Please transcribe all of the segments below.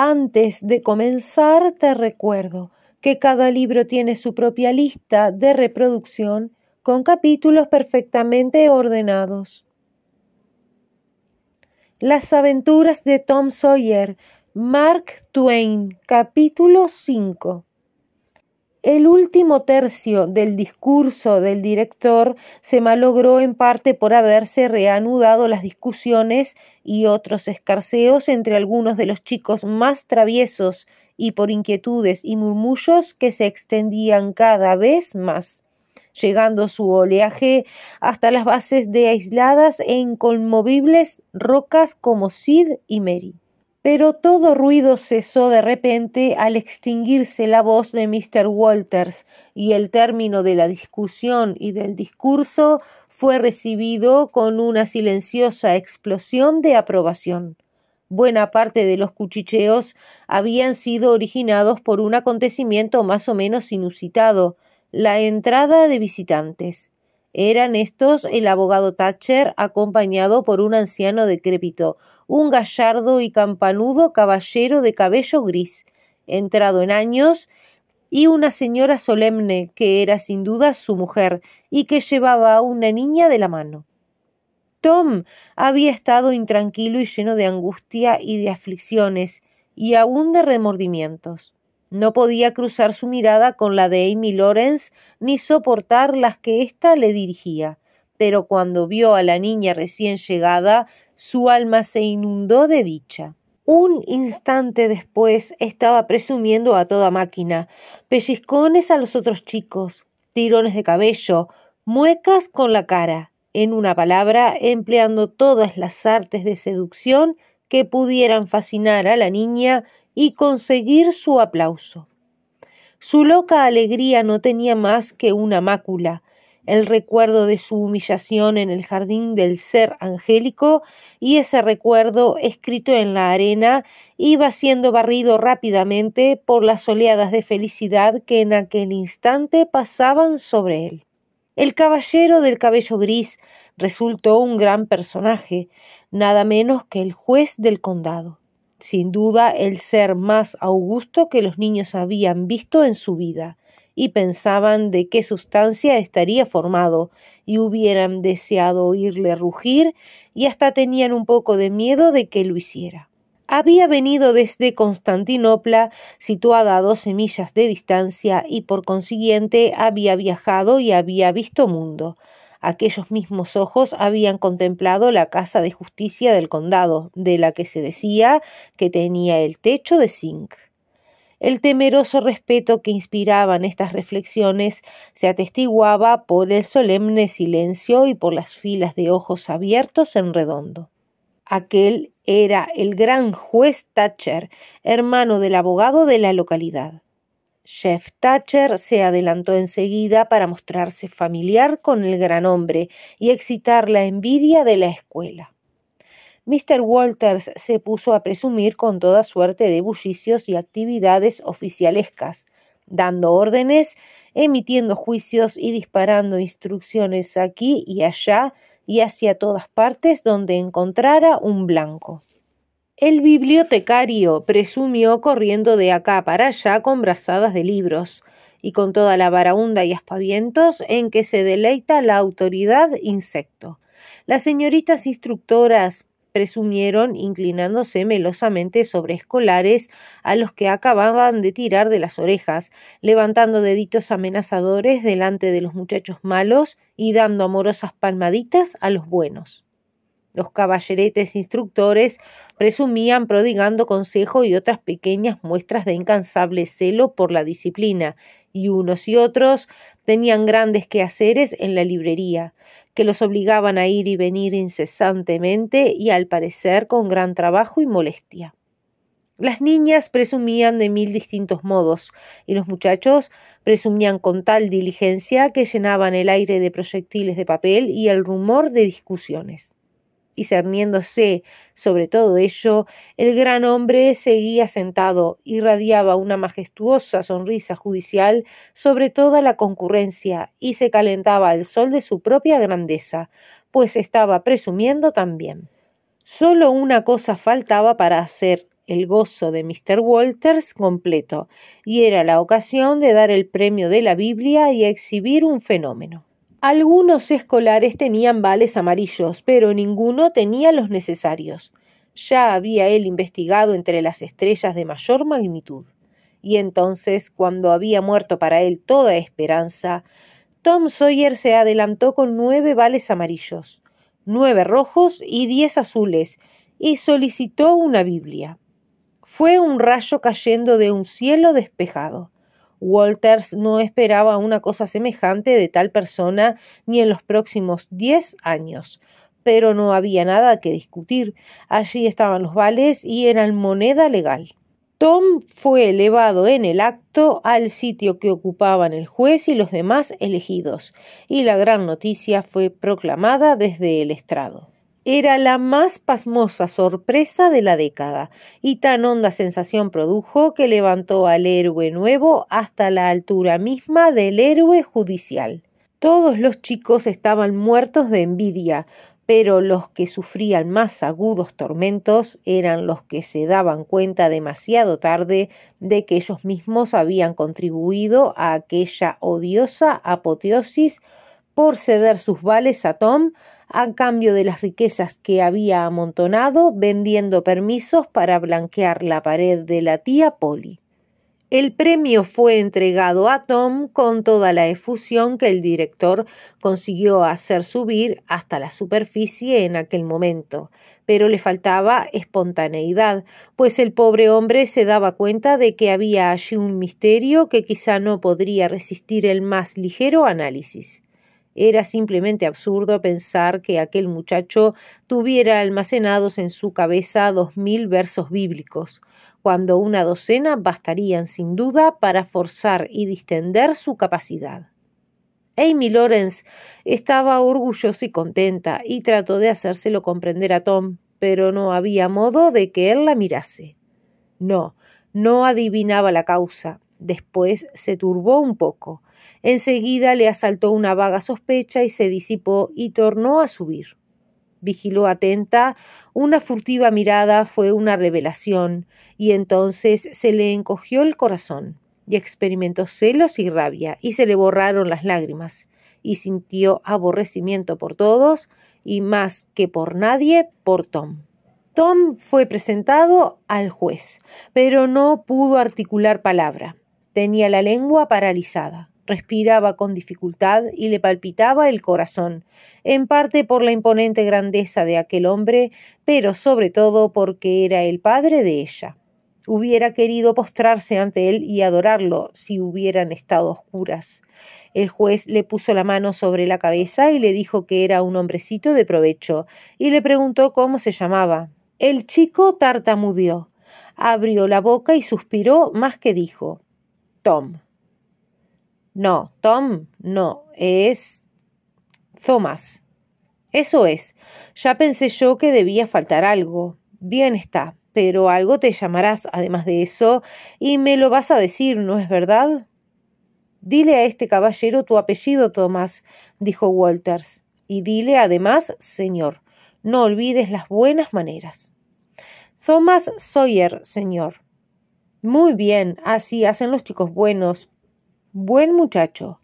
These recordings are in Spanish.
Antes de comenzar, te recuerdo que cada libro tiene su propia lista de reproducción con capítulos perfectamente ordenados. Las aventuras de Tom Sawyer, Mark Twain, capítulo 5. El último tercio del discurso del director se malogró en parte por haberse reanudado las discusiones y otros escarceos entre algunos de los chicos más traviesos y por inquietudes y murmullos que se extendían cada vez más, llegando su oleaje hasta las bases de aisladas e inconmovibles rocas como Sid y Mary. Pero todo ruido cesó de repente al extinguirse la voz de Mr. Walters y el término de la discusión y del discurso fue recibido con una silenciosa explosión de aprobación. Buena parte de los cuchicheos habían sido originados por un acontecimiento más o menos inusitado, la entrada de visitantes. Eran estos el abogado Thatcher, acompañado por un anciano decrépito, un gallardo y campanudo caballero de cabello gris, entrado en años, y una señora solemne, que era sin duda su mujer, y que llevaba a una niña de la mano. Tom había estado intranquilo y lleno de angustia y de aflicciones, y aún de remordimientos. No podía cruzar su mirada con la de Amy Lawrence ni soportar las que ésta le dirigía, pero cuando vio a la niña recién llegada, su alma se inundó de dicha. Un instante después estaba presumiendo a toda máquina, pellizcones a los otros chicos, tirones de cabello, muecas con la cara, en una palabra, empleando todas las artes de seducción que pudieran fascinar a la niña y conseguir su aplauso. Su loca alegría no tenía más que una mácula, el recuerdo de su humillación en el jardín del ser angélico, y ese recuerdo, escrito en la arena, iba siendo barrido rápidamente por las oleadas de felicidad que en aquel instante pasaban sobre él. El caballero del cabello gris resultó un gran personaje, nada menos que el juez del condado sin duda el ser más augusto que los niños habían visto en su vida, y pensaban de qué sustancia estaría formado, y hubieran deseado oírle rugir, y hasta tenían un poco de miedo de que lo hiciera. Había venido desde Constantinopla, situada a doce millas de distancia, y por consiguiente había viajado y había visto mundo aquellos mismos ojos habían contemplado la casa de justicia del condado, de la que se decía que tenía el techo de zinc. El temeroso respeto que inspiraban estas reflexiones se atestiguaba por el solemne silencio y por las filas de ojos abiertos en redondo. Aquel era el gran juez Thatcher, hermano del abogado de la localidad. Chef Thatcher se adelantó enseguida para mostrarse familiar con el gran hombre y excitar la envidia de la escuela. Mr. Walters se puso a presumir con toda suerte de bullicios y actividades oficialescas, dando órdenes, emitiendo juicios y disparando instrucciones aquí y allá y hacia todas partes donde encontrara un blanco. El bibliotecario presumió corriendo de acá para allá con brazadas de libros, y con toda la varaunda y aspavientos en que se deleita la autoridad insecto. Las señoritas instructoras presumieron inclinándose melosamente sobre escolares a los que acababan de tirar de las orejas, levantando deditos amenazadores delante de los muchachos malos y dando amorosas palmaditas a los buenos. Los caballeretes instructores presumían prodigando consejo y otras pequeñas muestras de incansable celo por la disciplina, y unos y otros tenían grandes quehaceres en la librería, que los obligaban a ir y venir incesantemente y al parecer con gran trabajo y molestia. Las niñas presumían de mil distintos modos, y los muchachos presumían con tal diligencia que llenaban el aire de proyectiles de papel y el rumor de discusiones y cerniéndose sobre todo ello, el gran hombre seguía sentado, y radiaba una majestuosa sonrisa judicial sobre toda la concurrencia y se calentaba al sol de su propia grandeza, pues estaba presumiendo también. Solo una cosa faltaba para hacer el gozo de Mr. Walters completo, y era la ocasión de dar el premio de la Biblia y exhibir un fenómeno. Algunos escolares tenían vales amarillos, pero ninguno tenía los necesarios. Ya había él investigado entre las estrellas de mayor magnitud. Y entonces, cuando había muerto para él toda esperanza, Tom Sawyer se adelantó con nueve vales amarillos, nueve rojos y diez azules, y solicitó una Biblia. Fue un rayo cayendo de un cielo despejado. Walters no esperaba una cosa semejante de tal persona ni en los próximos diez años. Pero no había nada que discutir. Allí estaban los vales y eran moneda legal. Tom fue elevado en el acto al sitio que ocupaban el juez y los demás elegidos, y la gran noticia fue proclamada desde el estrado. Era la más pasmosa sorpresa de la década, y tan honda sensación produjo que levantó al héroe nuevo hasta la altura misma del héroe judicial. Todos los chicos estaban muertos de envidia, pero los que sufrían más agudos tormentos eran los que se daban cuenta demasiado tarde de que ellos mismos habían contribuido a aquella odiosa apoteosis por ceder sus vales a Tom, a cambio de las riquezas que había amontonado vendiendo permisos para blanquear la pared de la tía Polly. El premio fue entregado a Tom con toda la efusión que el director consiguió hacer subir hasta la superficie en aquel momento, pero le faltaba espontaneidad, pues el pobre hombre se daba cuenta de que había allí un misterio que quizá no podría resistir el más ligero análisis. Era simplemente absurdo pensar que aquel muchacho tuviera almacenados en su cabeza dos mil versos bíblicos, cuando una docena bastarían sin duda para forzar y distender su capacidad. Amy Lawrence estaba orgullosa y contenta y trató de hacérselo comprender a Tom, pero no había modo de que él la mirase. No, no adivinaba la causa. Después se turbó un poco. Enseguida le asaltó una vaga sospecha y se disipó y tornó a subir. Vigiló atenta, una furtiva mirada fue una revelación, y entonces se le encogió el corazón, y experimentó celos y rabia, y se le borraron las lágrimas, y sintió aborrecimiento por todos, y más que por nadie, por Tom. Tom fue presentado al juez, pero no pudo articular palabra. Tenía la lengua paralizada. Respiraba con dificultad y le palpitaba el corazón, en parte por la imponente grandeza de aquel hombre, pero sobre todo porque era el padre de ella. Hubiera querido postrarse ante él y adorarlo si hubieran estado oscuras. El juez le puso la mano sobre la cabeza y le dijo que era un hombrecito de provecho, y le preguntó cómo se llamaba. El chico tartamudeó, abrió la boca y suspiró más que dijo. Tom. No, Tom, no, es Thomas. Eso es. Ya pensé yo que debía faltar algo. Bien está, pero algo te llamarás además de eso y me lo vas a decir, ¿no es verdad? Dile a este caballero tu apellido, Thomas», dijo Walters, y dile además, señor, no olvides las buenas maneras. Thomas Sawyer, señor. Muy bien, así hacen los chicos buenos, buen muchacho.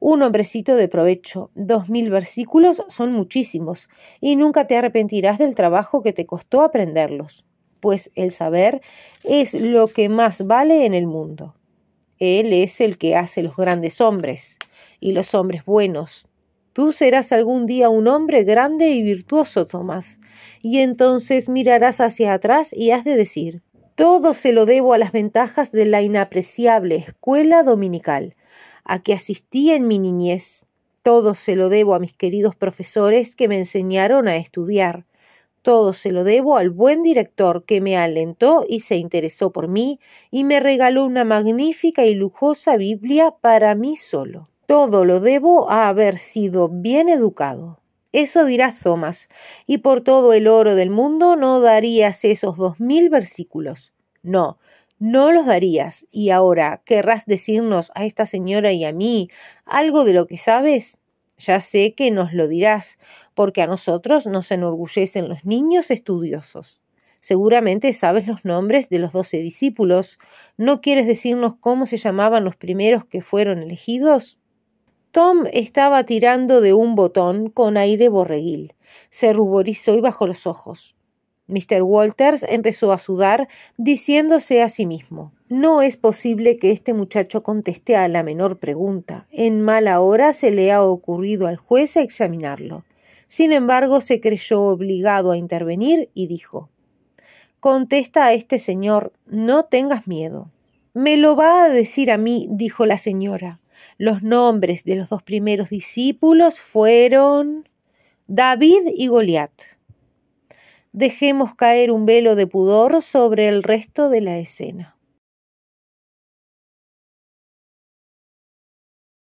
Un hombrecito de provecho. Dos mil versículos son muchísimos, y nunca te arrepentirás del trabajo que te costó aprenderlos, pues el saber es lo que más vale en el mundo. Él es el que hace los grandes hombres, y los hombres buenos. Tú serás algún día un hombre grande y virtuoso, Tomás, y entonces mirarás hacia atrás y has de decir, todo se lo debo a las ventajas de la inapreciable escuela dominical, a que asistí en mi niñez. Todo se lo debo a mis queridos profesores que me enseñaron a estudiar. Todo se lo debo al buen director que me alentó y se interesó por mí y me regaló una magnífica y lujosa Biblia para mí solo. Todo lo debo a haber sido bien educado. Eso dirás, Thomas, y por todo el oro del mundo no darías esos dos mil versículos. No, no los darías. Y ahora, ¿querrás decirnos a esta señora y a mí algo de lo que sabes? Ya sé que nos lo dirás, porque a nosotros nos enorgullecen los niños estudiosos. Seguramente sabes los nombres de los doce discípulos. ¿No quieres decirnos cómo se llamaban los primeros que fueron elegidos? Tom estaba tirando de un botón con aire borreguil. Se ruborizó y bajó los ojos. Mr. Walters empezó a sudar, diciéndose a sí mismo No es posible que este muchacho conteste a la menor pregunta. En mala hora se le ha ocurrido al juez examinarlo. Sin embargo, se creyó obligado a intervenir y dijo Contesta a este señor, no tengas miedo. Me lo va a decir a mí, dijo la señora. Los nombres de los dos primeros discípulos fueron David y Goliat. Dejemos caer un velo de pudor sobre el resto de la escena.